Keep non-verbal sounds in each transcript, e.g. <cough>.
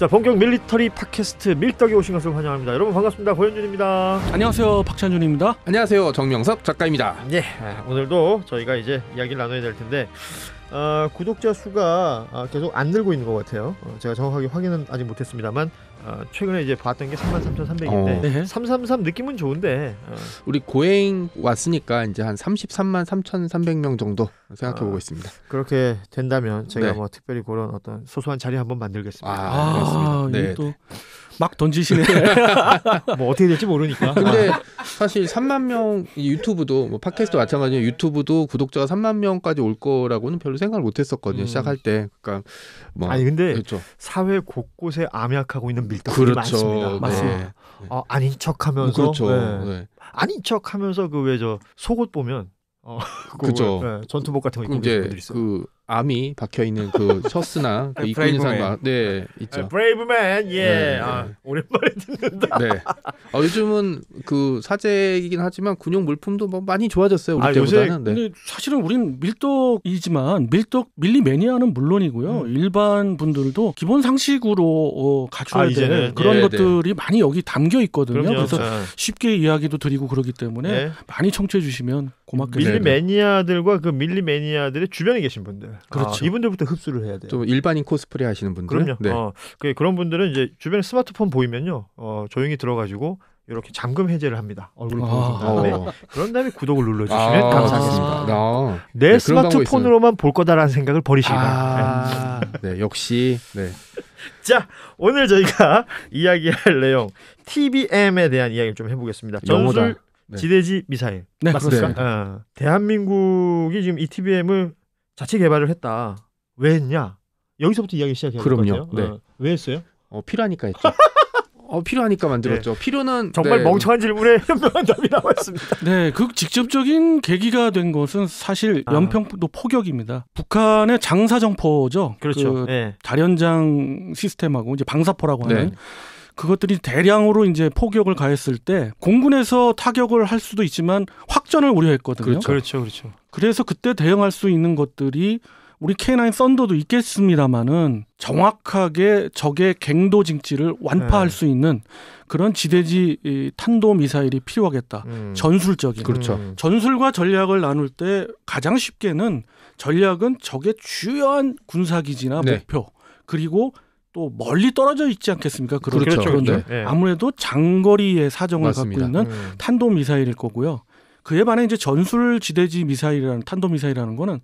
자 본격 밀리터리 팟캐스트 밀떡에 오신 것을 환영합니다. 여러분 반갑습니다. 고현준입니다. 안녕하세요 박찬준입니다. 안녕하세요 정명섭 작가입니다. 예 아, 오늘도 저희가 이제 이야기를 나눠야 될 텐데 어, 구독자 수가 어, 계속 안 늘고 있는 것 같아요. 어, 제가 정확하게 확인은 아직 못했습니다만 어, 최근에 이제 봤던 게 33,300인데 어. 333 느낌은 좋은데 어. 우리 고행 왔으니까 이제 한 33만 3,300명 정도 생각해 보고 아, 있습니다. 그렇게 된다면 제가 네. 뭐 특별히 그런 어떤 소소한 자리 한번 만들겠습니다. 아, 아, 그렇습니다. 네. 또막 던지시네. 네. <laughs> 뭐 어떻게 될지 모르니까. 근데 아. 사실 3만 명 유튜브도 뭐 팟캐스트 마찬가지로 유튜브도 구독자가 3만 명까지 올 거라고는 별로 생각을 못 했었거든요. 음. 시작할 때. 그러니까 뭐 아니 근데 그렇죠. 사회 곳곳에 암약하고 있는 밀당들이 그렇죠. 많습니다. 네. 맞습니다. 네. 어, 아닌 척하면서 뭐 그렇죠. 네. 네. 아닌 척하면서 그왜저 속옷 보면 어, <laughs> 그죠. 전투복 같은 거 입고 있 분들 이제 그 암이 박혀 있는 그셔스나그 입고 있는 상과 네 아, 있죠. 브레이브맨 예 네, 네. 아, 오랜만에 듣는다. 네. 아, 요즘은 그 사재이긴 하지만 군용 물품도 뭐 많이 좋아졌어요. 우리 아, 때보다는. 요새, 네. 사실은 우리 밀떡이지만 밀떡 밀리매니아는 물론이고요. 음. 일반 분들도 기본 상식으로 어, 갖춰야 아, 되는 그런 예, 것들이 많이 여기 담겨 있거든요. 그럼요. 그래서 자. 쉽게 이야기도 드리고 그러기 때문에 네. 많이 청취해 주시면 고맙겠습니다. 밀리매니아들과 그 밀리매니아들의 주변에 계신 분들. 그렇죠. 아, 이분들부터 흡수를 해야 돼요. 일반인 코스프레 하시는 분들. 그럼요. 네. 어, 그, 그런 분들은 이제 주변에 스마트폰 보이면요. 어, 조용히 들어가지고 이렇게 잠금 해제를 합니다. 얼굴보여 아, 어. 다음에 어. 그런 다음에 구독을 눌러주시면 아, 감사하겠습니다. 아, 네, 내 네, 스마트폰으로만 볼 거다라는 생각을 버리시기 아. 바 네. 네, 역시 네. <laughs> 자, 오늘 저희가 <laughs> 이야기할 내용 TBM에 대한 이야기를 좀 해보겠습니다. 전술 네. 지대지 미사일 네. 맞습니까? 네. 어, 대한민국이 지금 이 TBM을 자체 개발을 했다. 왜 했냐? 여기서부터 이야기 시작해야 될것 같아요. 네. 어, 왜 했어요? 어, 필요하니까 했죠. <laughs> 어, 필요하니까 만들었죠. 네. 필요는 정말 네. 멍청한 질문에 <laughs> 현명한 답이 나와 습니다 네, 그 직접적인 계기가 된 것은 사실 아. 연평도 포격입니다. 북한의 장사정포죠. 그렇죠. 그 네. 다련장 시스템하고 이제 방사포라고 하는 네. 그것들이 대량으로 이제 포격을 가했을 때 공군에서 타격을 할 수도 있지만 확전을 우려했거든요. 그렇죠. 그렇죠. 그렇죠. 그래서 그때 대응할 수 있는 것들이 우리 K9 썬더도 있겠습니다만은 정확하게 적의 갱도 징지를 완파할 네. 수 있는 그런 지대지 탄도 미사일이 필요하겠다. 음. 전술적인. 그렇죠. 음. 전술과 전략을 나눌 때 가장 쉽게는 전략은 적의 주요한 군사 기지나 네. 목표 그리고 또 멀리 떨어져 있지 않겠습니까? 그런 그렇죠. 그런데 그렇죠. 네. 네. 아무래도 장거리의 사정을 맞습니다. 갖고 있는 음. 탄도 미사일일 거고요. 그에 반해 이제 전술 지대지 미사일이라는 탄도 미사일이라는 거는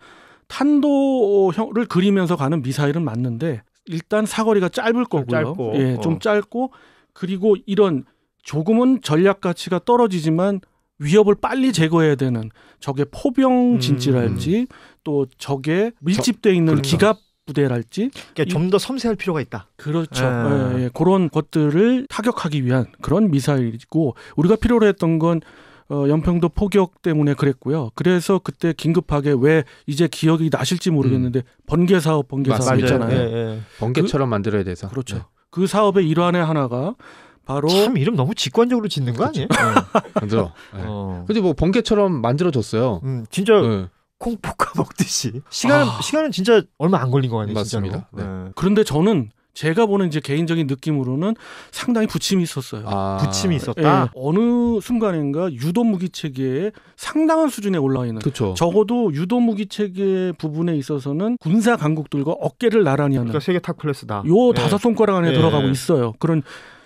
탄도형을 그리면서 가는 미사일은 맞는데 일단 사거리가 짧을 아, 거고요. 짧고, 예, 어. 좀 어. 짧고 그리고 이런 조금은 전략 가치가 떨어지지만 위협을 빨리 제거해야 되는 적의 포병 진지랄지 음. 또 적의 밀집돼 있는 저, 그렇죠. 기갑 부대랄지 그러니까 좀더 섬세할 필요가 있다. 그렇죠. 예. 예, 예. 그런 것들을 타격하기 위한 그런 미사일이고 우리가 필요로 했던 건 어, 연평도 포격 때문에 그랬고요. 그래서 그때 긴급하게 왜 이제 기억이 나실지 모르겠는데 음. 번개 사업 번개 맞, 사업 맞 있잖아요. 예 예. 예, 예. 번개처럼 그, 만들어야 돼서 그렇죠. 네. 그 사업의 일환의 하나가 바로 참 이름 너무 직관적으로 짓는 거 그렇죠. 아니에요? 네. 그렇죠. <laughs> 네. 어. 근데 뭐 번개처럼 만들어졌어요. 음, 진짜 네. 콩 볶아 <laughs> 먹듯이 시간은 아. 시간은 진짜 얼마 안 걸린 거 아니에요? 맞습니다. 네. 네. 그런데 저는 제가 보는 이제 개인적인 느낌으로는 상당히 부침이 있었어요. 아. 부침이 예. 있었다. 예, 어느 순간인가 유도 무기 체계에 상당한 수준에 올라와 있는. 그쵸. 적어도 유도 무기 체계 부분에 있어서는 군사 강국들과 어깨를 나란히 하는. 그러니까 세계 탑 클래스다. 요 예. 다섯 손가락 안에 예. 들어가고 있어요. 그런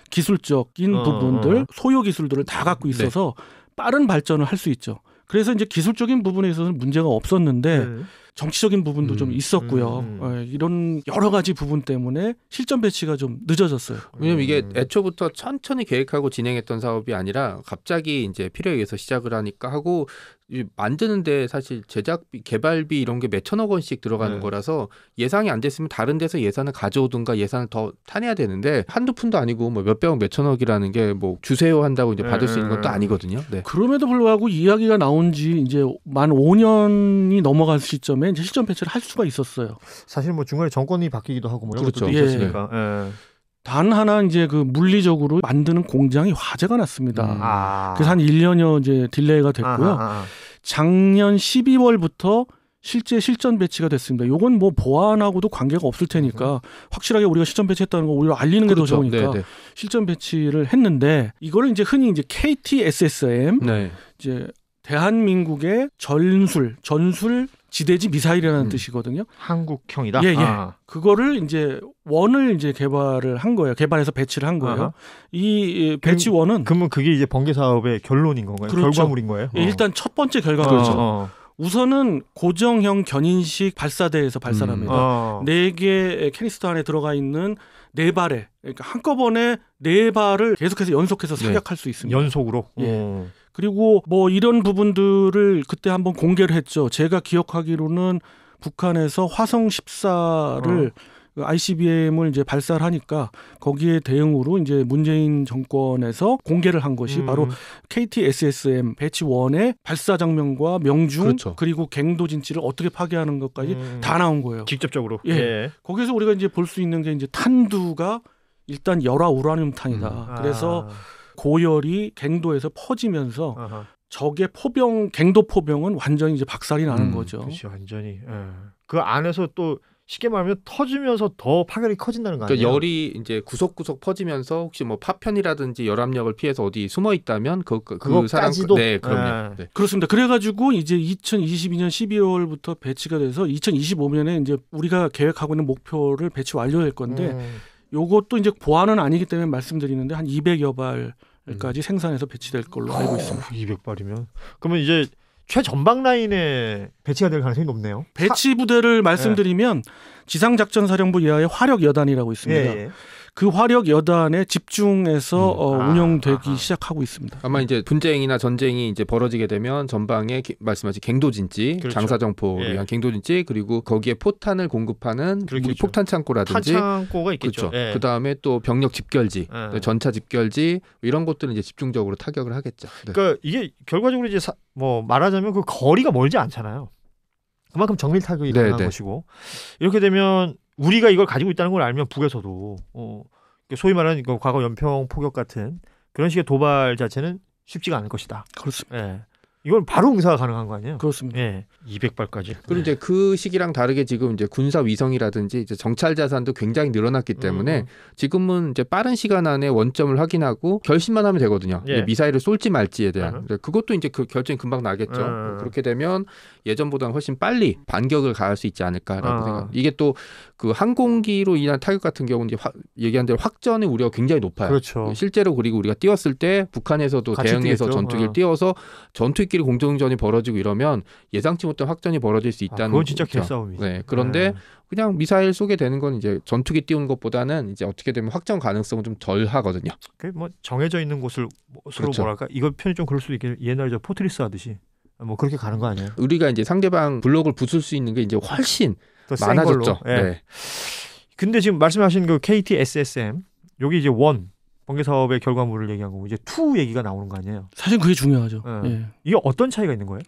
기술적인 어. 부분들, 어, 어. 소요 기술들을 다 갖고 네. 있어서 네. 빠른 발전을 할 수 있죠. 그래서 이제 기술적인 부분에 있어서는 문제가 없었는데 네. 정치적인 부분도 음, 좀 있었고요. 음, 음. 이런 여러 가지 부분 때문에 실전 배치가 좀 늦어졌어요. 왜냐면 이게 음. 애초부터 천천히 계획하고 진행했던 사업이 아니라 갑자기 이제 필요에 의해서 시작을 하니까 하고 만드는데 사실 제작비, 개발비 이런 게 몇천억 원씩 들어가는 네. 거라서 예상이 안 됐으면 다른 데서 예산을 가져오든가 예산을 더 타내야 되는데 한두 푼도 아니고 뭐 몇백억, 몇천억이라는 게 뭐 주세요 한다고 이제 받을 네. 수 있는 것도 네. 아니거든요. 네. 그럼에도 불구하고 이야기가 나온 지 이제 만 5년이 넘어간 시점에 이제 실전 배치를 할 수가 있었어요. 사실 뭐 중간에 정권이 바뀌기도 하고 뭐 이런 그렇죠. 것도 있었으니까. 그렇죠. 예. 예. 단 하나 이제 그 물리적으로 만드는 공장이 화재가 났습니다. 음. 아. 그래서 한 1년여 이제 딜레이가 됐고요. 아하. 아, 아. 작년 12월부터 실제 실전 배치가 됐습니다. 요건 뭐 보안하고도 관계가 없을 테니까 음. 확실하게 우리가 실전 배치했다는 거 오히려 알리는 게더 그렇죠. 좋으니까 네네. 네. 실전 배치를 했는데 이거를 이제 흔히 이제 KTSSM 네. 이제 대한민국의 전술 전술 지대지 미사일이라는 음. 뜻이거든요. 한국형이다. 예, 예. 아. 그거를 이제 원을 이제 개발을 한 거예요. 개발해서 배치를 한 거예요. 아하. 이 배치 그, 원은 그러면 그게 이제 번개 사업의 결론인 건가요? 그렇죠. 결과물인 거예요? 예, 어. 일단 첫 번째 결과물이죠. 그렇죠. 어. 우선은 고정형 견인식 발사대에서 발사를 합니다. 음. 아. 네 개의 캐니스터 안에 들어가 있는 네 발에 그러니까 한꺼번에 네 발을 계속해서 연속해서 네. 사격할 네. 수 있습니다. 연속으로. 예. 오. 어. 그리고 뭐 이런 부분들을 그때 한번 공개를 했죠. 제가 기억하기로는 북한에서 화성 14를 어. ICBM을 이제 발사를 하니까 거기에 대응으로 이제 문재인 정권에서 공개를 한 것이 음. 바로 KTSSM 배치 원의 발사 장면과 명중 그렇죠. 그리고 갱도 진치를 어떻게 파괴하는 것까지 음. 다 나온 거예요. 직접적으로. 예. 예. 거기서 우리가 이제 볼 수 있는 게 이제 탄두가 일단 열화 우라늄 탄이다. 음. 그래서 아. 고열이 갱도에서 퍼지면서 아하. 적의 포병 갱도 포병은 완전히 이제 박살이 나는 음, 거죠. 그렇죠, 완전히. 예. 그 안에서 또 쉽게 말하면 터지면서 더 파열이 커진다는 거아요 그러니까 열이 이제 구석구석 퍼지면서 혹시 뭐 파편이라든지 열압력을 피해서 어디 숨어 있다면 그, 그, 그 사람 네, 그럼요. 예. 네. 그렇습니다. 그래가지고 이제 2022년 12월부터 배치가 돼서 2025년에 이제 우리가 계획하고 있는 목표를 배치 완료될 건데 음. 요것도 이제 보안은 아니기 때문에 말씀드리는데 한 200여 발까지 음. 생산해서 배치될 걸로 알고 있습니다. 200발이면 어, 그러면 이제 최전방 라인에 배치가 될 가능성이 높네요. 배치 부대를 말씀드리면 예. 지상작전사령부 이하의 화력 여단이라고 있습니다. 예, 예. 그 화력 여단에 집중해서 음. 어, 아, 운영되기 아하. 아. 시작하고 있습니다. 아마 이제 분쟁이나 전쟁이 이제 벌어지게 되면 전방에 말씀하신 갱도진지, 그렇죠. 장사정포 예. 위한 갱도진지 그리고 거기에 포탄을 공급하는 폭탄 창고라든지 창고가 있겠죠. 그렇죠. 예. 그다음에 또 병력 집결지, 예. 전차 집결지 이런 것들은 이제 집중적으로 타격을 하겠죠. 네. 그러니까 이게 결과적으로 이제 사, 뭐 말하자면 그 거리가 멀지 않잖아요. 그만큼 정밀 타격이 일어난 네, 네. 것이고 이렇게 되면 우리가 이걸 가지고 있다는 걸 알면 북에서도 어, 소위 말하는 과거 연평 폭격 같은 그런 식의 도발 자체는 쉽지가 않을 것이다. 그렇습니다. 예. 이건 바로 응사가 가능한 거 아니에요? 그렇습니다. 예. 200발까지. 그리고 이제 네. 그 시기랑 다르게 지금 이제 군사 위성이라든지 이제 정찰 자산도 굉장히 늘어났기 때문에 음. 음. 지금은 이제 빠른 시간 안에 원점을 확인하고 결심만 하면 되거든요. 예. 미사일을 쏠지 말지에 대한 음. 그것도 이제 그 결정이 금방 나겠죠. 음, 음. 그렇게 되면 예전보다는 훨씬 빨리 반격을 가할 수 있지 않을까라고 아. 생각. 이게 또 그 항공기로 인한 타격 같은 경우는 이제 얘기한 대로 확전의 우려가 굉장히 높아요. 그렇죠. 실제로 그리고 우리가 띄웠을 때 북한에서도 대응해서 전투기를 어. 띄워서 전투 기 팀끼리 공정전이 벌어지고 이러면 예상치 못한 확전이 벌어질 수 아, 있다는 아, 그건 진짜 개싸움이죠. 네. 그런데 네. 그냥 미사일 쏘게 되는 건 이제 전투기 띄우는 것보다는 이제 어떻게 되면 확정 가능성은 좀 덜하거든요. 그뭐 정해져 있는 곳을 뭐 서로 그렇죠. 뭐랄까 이거 편이 좀 그럴 수도 있겠 옛날 저 포트리스 하듯이 뭐 그렇게 가는 거 아니에요? 우리가 이제 상대방 블록을 부술 수 있는 게 이제 훨씬 더 많아졌죠. 예. 네. 근데 지금 말씀하신 그 KTSSM 여기 이제 원 번개 사업의 결과물을 얘기하고 이제 투 얘기가 나오는 거 아니에요? 사실 그게 중요하죠. 네. 이게 어떤 차이가 있는 거예요?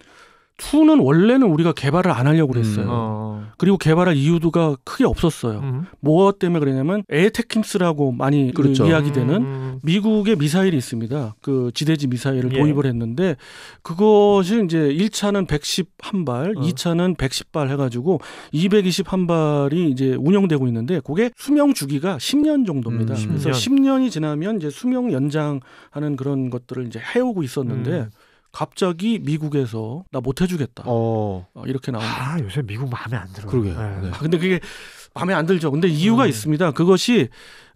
투는 원래는 우리가 개발을 안 하려고 그랬어요. 음, 어. 어. 그리고 개발할 이유도가 크게 없었어요. 음. 뭐 때문에 그러냐면 에테킴스라고 많이 그 그렇죠. 그 이야기되는 음, 음, 음. 미국의 미사일이 있습니다. 그 지대지 미사일을 예. 도입을 했는데 그것이 이제 1차는 111발, 어. 2차는 110발 해가지고 221발이 이제 운영되고 있는데 그게 수명 주기가 10년 정도입니다. 10년. 음, 그래서 10년이 지나면 이제 수명 연장하는 그런 것들을 이제 해오고 있었는데 갑자기 미국에서 나 못 해주겠다. 어. 어. 이렇게 나온 아, 요새 미국 마음에 안들어 그러게요. 네. 네. 아, 근데 그게 마음에 안 들죠. 근데 이유가 음. 있습니다. 그것이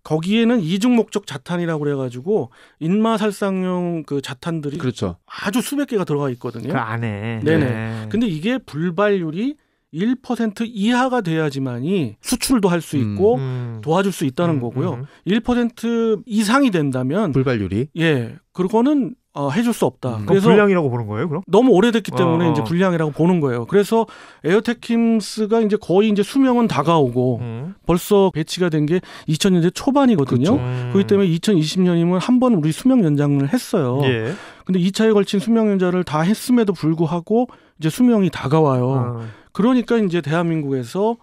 거기에는 이중 목적 자탄이라고 그래가지고 인마살상용 그 자탄들이 그렇죠. 아주 수백 개가 들어가 있거든요. 그 안에. 네네. 네. 근데 이게 불발률이 1% 이하가 돼야지만이 수출도 할수 음. 있고 음. 도와줄 수 있다는 음. 거고요. 음. 1% 이상이 된다면 불발률이 예, 그거는 어, 해줄 수 없다. 음. 그래서 불량이라고 보는 거예요, 그럼? 너무 오래됐기 어, 때문에 어. 이제 불량이라고 보는 거예요. 그래서 에어테킴스가 이제 거의 이제 수명은 다가오고 음. 벌써 배치가 된 게 2000년대 초반이거든요. 그렇죠. 그렇기 음. 때문에 2020년이면 한 번 우리 수명 연장을 했어요. 예. 근데 2차에 걸친 수명 연장을 다 했음에도 불구하고 이제 수명이 다가와요. 아. 그러니까 이제 대한민국에서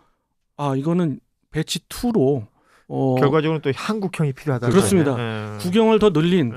아, 이거는 배치 2로 어, 결과적으로 또 한국형이 필요하다. 그렇습니다. 네. 구경을 더 늘린 네.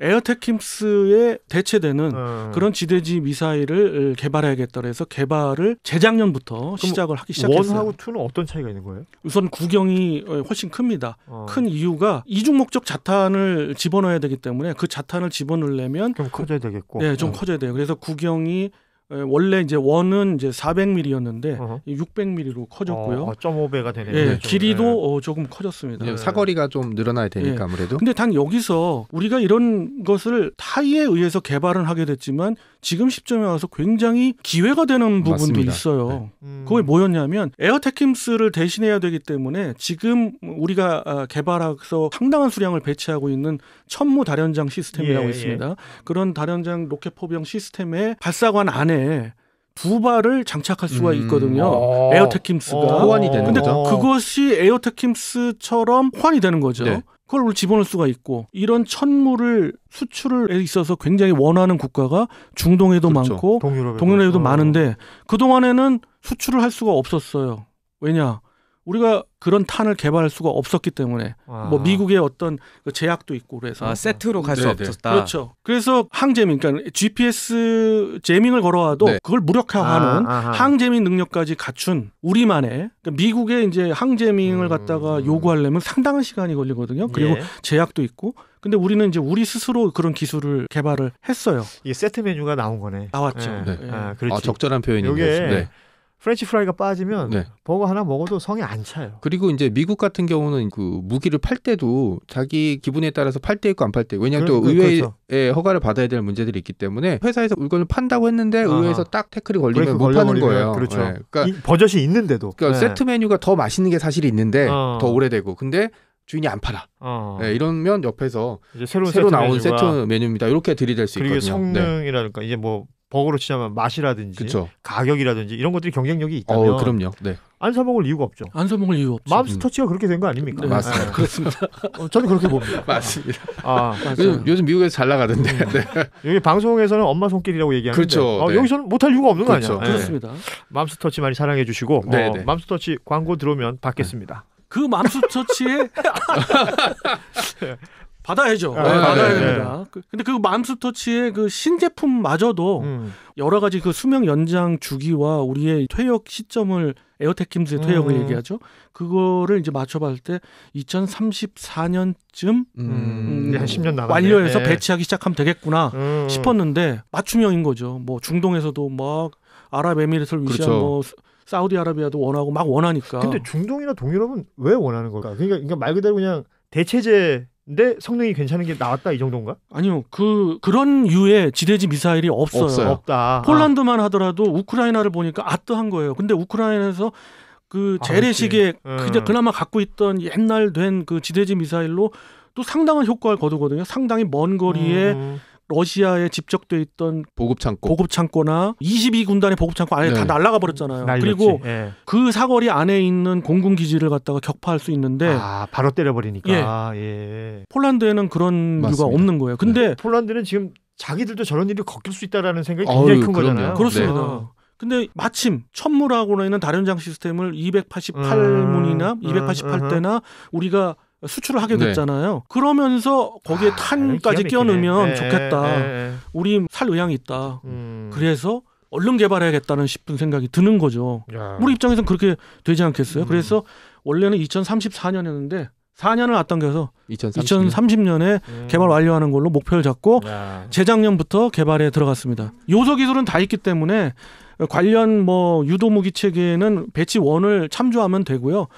에어테킴스에 대체되는 음. 그런 지대지 미사일을 개발해야겠다 그래서 개발을 재작년부터 시작을 하기 시작했어요. 원하고 투는 어떤 차이가 있는 거예요? 우선 구경이 훨씬 큽니다. 어. 큰 이유가 이중 목적 자탄을 집어넣어야 되기 때문에 그 자탄을 집어넣으려면 좀 커져야 되겠고. 네, 좀 어. 커져야 돼요. 그래서 구경이 예, 원래 이제 원은 이제 400mm였는데 어허. 600mm로 커졌고요. 어, 5배가 되네요. 예, 그렇죠. 길이도 네. 어, 조금 커졌습니다. 네. 사거리가 좀 늘어나야 되니까 예. 아무래도. 근데 당 여기서 우리가 이런 것을 타이에 의해서 개발을 하게 됐지만 지금 시점에 와서 굉장히 기회가 되는 부분도 맞습니다. 있어요. 네. 음. 그게 뭐였냐면 에어테킴스를 대신해야 되기 때문에 지금 우리가 아, 개발해서 상당한 수량을 배치하고 있는 천무 다련장 시스템이라고 예, 예. 있습니다. 예. 그런 다련장 로켓 포병 시스템의 발사관 안에 안두 발을 장착할 수가 음. 있거든요. 음. 아. 에어테킴스가 아. 호환이 되는 근데 거죠. 그것이 에어테킴스처럼 호환이 되는 거죠. 네. 그걸 집어넣을 수가 있고 이런 천물을 수출을 있어서 굉장히 원하는 국가가 중동에도 그렇죠. 많고 동유럽에도, 동유럽에도 많은데 그 동안에는 수출을 할 수가 없었어요. 왜냐 우리가 그런 탄을 개발할 수가 없었기 때문에 아. 뭐 미국의 어떤 그 제약도 있고 그래서 아, 세트로 갈수 네, 네. 없었다. 그렇죠. 그래서 항제민 그러니까 GPS 제밍을 걸어와도 네. 그걸 무력화하는 아, 항제민 능력까지 갖춘 우리만의 그러니까 미국의 이제 항제밍을 음. 갖다가 요구하려면 상당한 시간이 걸리거든요. 그리고 예. 제약도 있고 근데 우리는 이제 우리 스스로 그런 기술을 개발을 했어요. 이 세트 메뉴가 나온 거네. 나왔죠. 네. 네. 아, 그렇지. 아, 적절한 표현이네요. 이 프렌치 프라이가 빠지면 네. 버거 하나 먹어도 성이안 차요. 그리고 이제 미국 같은 경우는 그 무기를 팔 때도 자기 기분에 따라서 팔 때 있고 안 팔 때 왜냐하면 그, 또 그러니까 의회의 그렇죠. 예, 허가를 받아야 될 문제들이 있기 때문에 회사에서 물건을 판다고 했는데 의회에서 딱 태클이 걸리면 못 파는 거예요. 그렇죠. 네. 그러니까 이, 버젓이 있는데도 그러니까 네. 세트 메뉴가 더 맛있는 게 사실 있는데 어. 더 오래되고 근데 주인이 안 팔아. 어. 네, 이러면 옆에서 새로 세트 나온 메뉴가... 세트 메뉴입니다. 이렇게 들이댈 수 있거든요. 네. 성능이라니까 이제 뭐 버거로 치자면 맛이라든지 그쵸. 가격이라든지 이런 것들이 경쟁력이 어, 있다면 어, 그럼요. 네. 안 사먹을 이유가 없죠. 안 사먹을 이유 없죠. 맘스터치가 음. 그렇게 된 거 아닙니까? 네, 맞습니다. 네. 그렇습니다. 어, 저는 그렇게 봅니다. 맞습니다. 아, 요즘, 요즘, 미국에서 잘 나가던데. 음. 네. 여기 방송에서는 엄마 손길이라고 얘기하는데 그렇죠. 어, 네. 여기서는 못할 이유가 없는 그렇죠. 거 아니야. 그렇죠. 네. 그렇습니다. 맘스터치 많이 사랑해 주시고 어, 맘스터치 네, 광고 들어오면 받겠습니다. 그마 맘스터치에 <laughs> 받아야죠. 아, 네, 받아야 네, 됩니다. 네. 근데 그 맘스터치의 그 신제품마저도 음. 여러 가지 그 수명 연장 주기와 우리의 퇴역 시점을 에어테킴즈의 퇴역을 음. 얘기하죠. 그거를 이제 맞춰봤을 때 2034년쯤 음. 음 한 10년 남았네. 완료해서 네. 배치하기 시작하면 되겠구나 음. 싶었는데 맞춤형인 거죠. 뭐 중동에서도 막 아랍에미리트를 위시한 그렇죠. 뭐 사우디아라비아도 원하고 막 원하니까. 근데 중동이나 동유럽은 왜 원하는 걸까? 그러니까, 그러니까 말 그대로 그냥 대체제 근데 성능이 괜찮은 게 나왔다 이 정도인가? 아니요. 그 그런 유의 지대지 미사일이 없어요. 없어요. 없다 아. 폴란드만 하더라도 우크라이나를 보니까 아뜨한 거예요. 근데 우크라이나에서 그 아, 재래식에 아, 그 그나마 갖고 있던 옛날 된 그 지대지 미사일로 또 상당한 효과를 거두거든요. 상당히 먼 거리에 음. 러시아에 집적돼 있던 보급 창고 보급 창고나 22군단의 보급 창고 안에 네. 다날라가 버렸잖아요. 날렸지. 그리고 네. 그 사거리 안에 있는 공군 기지를 갖다가 격파할 수 있는데 아, 바로 때려 버리니까. 예. 예. 폴란드에는 그런 맞습니다. 이유가 없는 거예요. 네. 근데 네. 폴란드는 지금 자기들도 저런 일을 겪을 수 있다라는 생각이 굉장히 어유, 큰 그럼요. 거잖아요. 그렇습니다. 네. 근데 마침 천무라고는 문 다련장 시스템을 288문이나 음, 288대나 음, 음, 음. 우리가 수출을 하게 네. 됐잖아요. 네. 그러면서 거기에 아, 탄까지 끼워 넣으면 예, 좋겠다. 에, 예, 에. 예. 우리 살 의향이 있다. 음. 그래서 얼른 개발해야겠다는 싶은 생각이 드는 거죠. 야. 우리 입장에선 그렇게 되지 않겠어요? 음. 그래서 원래는 2034년이었는데 4년을 앞당겨서 2030년. 2030년에 음. 개발 완료하는 걸로 목표를 잡고 야. 재작년부터 개발에 들어갔습니다. 요소 기술은 다 있기 때문에 관련 뭐 유도 무기 체계는 배치 원을 참조하면 되고요.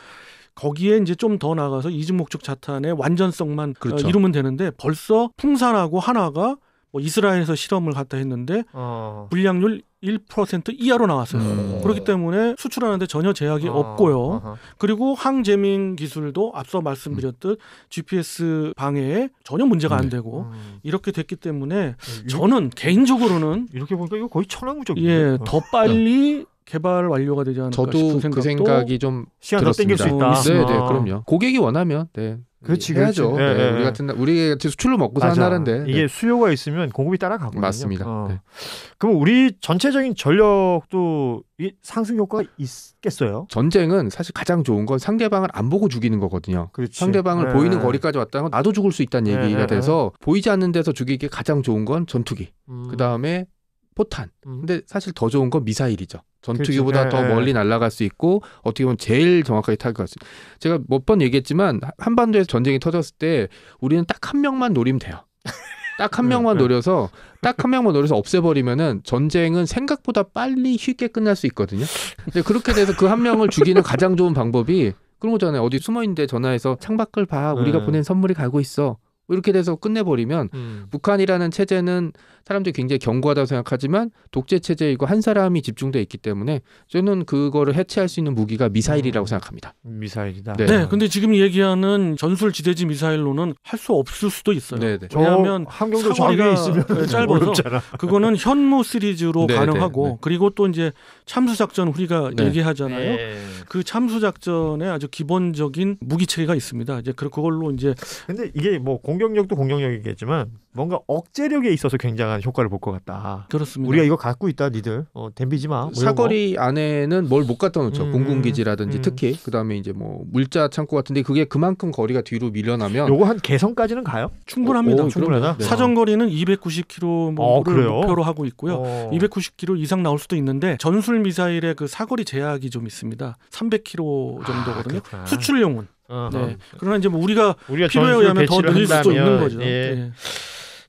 거기에 이제 좀 더 나가서 이중목적 자탄의 완전성만 어, 그렇죠. 어, 이루면 되는데 벌써 풍산하고 하나가 뭐 이스라엘에서 실험을 갖다 했는데 어. 불량률 1% 이하로 나왔어요. 음. 그렇기 때문에 수출하는데 전혀 제약이 어. 없고요. 아하. 그리고 항재밍 기술도 앞서 말씀드렸듯 음. GPS 방해에 전혀 문제가 네. 안 되고 음. 이렇게 됐기 때문에 네, 이 저는 개인적으로는 이렇게 보니까 이거 거의 천하적이에요 예, 더 어. 빨리 개발 완료가 되지 않을까 저도 그 생각이 좀 시간 더 땡길 수 있다. 네, 네, 아. 그럼요. 고객이 원하면 네. 그렇지, 그렇지. 네, 네. 네, 네. 우리 같은 우리 수출로 먹고 사는 나라인데 이게 수요가 있으면 공급이 따라가거든요. 맞습니다. 어. 네. 그럼 우리 전체적인 전력도 상승 효과가 있겠어요? 전쟁은 사실 가장 좋은 건 상대방을 안 보고 죽이는 거거든요. 그렇지. 상대방을 네. 보이는 거리까지 왔다는 나도 죽을 수 있다는 네, 얘기가 돼서 보이지 않는 데서 죽이기 가장 좋은 건 전투기. 음. 그 다음에 포탄. 음. 근데 사실 더 좋은 건 미사일이죠. 전투기보다 그렇죠. 더 예, 예. 멀리 날아갈 수 있고 어떻게 보면 제일 정확하게 타격할 수. 있어 제가 몇 번 얘기했지만 한반도에서 전쟁이 터졌을 때 우리는 딱 한 명만 노리면 돼요. 딱한 <laughs> 네, 명만 네. 노려서 딱 한 명만 노려서 없애버리면은 전쟁은 생각보다 빨리 쉽게 끝날 수 있거든요. 근데 그렇게 돼서 그 한 명을 죽이는 가장 좋은 방법이 그런 거잖아요. 어디 숨어 있는데 전화해서 창밖을 봐. 우리가 네. 보낸 선물이 가고 있어. 뭐 이렇게 돼서 끝내버리면 음. 북한이라는 체제는 사람들이 굉장히 견고하다고 생각하지만 독재 체제이고 한 사람이 집중돼 있기 때문에 저는 그거를 해체할 수 있는 무기가 미사일이라고 음. 생각합니다. 미사일이다. 네. 네. 근데 지금 얘기하는 전술 지대지 미사일로는 할 수 없을 수도 있어요. 네네. 네. 왜냐하면 함경도 사거리가 네, 짧아서 그거는 현무 시리즈로 네네. <laughs> 네, 가능하고 네네. 그리고 또 이제 참수 작전 우리가 얘기하잖아요. 그 참수 작전에 아주 기본적인 무기 체계가 있습니다. 이제 그, 그걸로 이제 근데 이게 뭐 공, 공격력도 공격력이겠지만 뭔가 억제력에 있어서 굉장한 효과를 볼 것 같다. 그렇습니다. 우리가 이거 갖고 있다, 니들. 어, 덤비지 마. 뭐 사거리 안에는 뭘 못 갖다 놓죠. 음, 공군기지라든지 음. 특히 그다음에 이제 뭐 물자 창고 같은데 그게 그만큼 거리가 뒤로 밀려나면 요거 한 개성까지는 가요? 충분합니다. 오, 어, 오, 어, 충분하다. 네. 사정거리는 290km 를 뭐 어, 목표로 하고 있고요. 어. 290km 이상 나올 수도 있는데 전술 미사일의 그 사거리 제약이 좀 있습니다. 300km 정도거든요. 아, 수출용은. 네. 그러나 이제 뭐 우리가, 우리가 필요에 의하면 더 늘릴 수도 있는 거죠. 예. 예.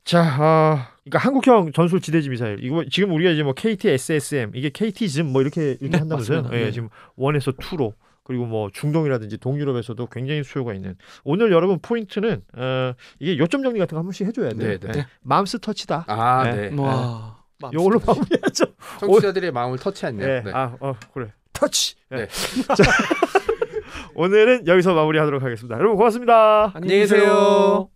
자, 아, 그러니까 한국형 전술 지대지 미사일. 이거 지금 우리가 이제 뭐 KTSSM 이게 KT즘 뭐 이렇게 이렇게 네, 한다면서요? 예, 네. 지금 원에서 투로 그리고 뭐 중동이라든지 동유럽에서도 굉장히 수요가 있는. 오늘 여러분 포인트는 어, 이게 요점 정리 같은 거 한 번씩 해줘야 돼요. 네, 네. 맘스 예. 네. 터치다. 아, 네. 네. 와, 예. 요걸로 마무리하죠. 청취자들의 마음을 터치했네요. 네. 아, 어, 그래. 터치. 네. 자, 오늘은 여기서 마무리하도록 하겠습니다. 여러분 고맙습니다. 안녕히 계세요.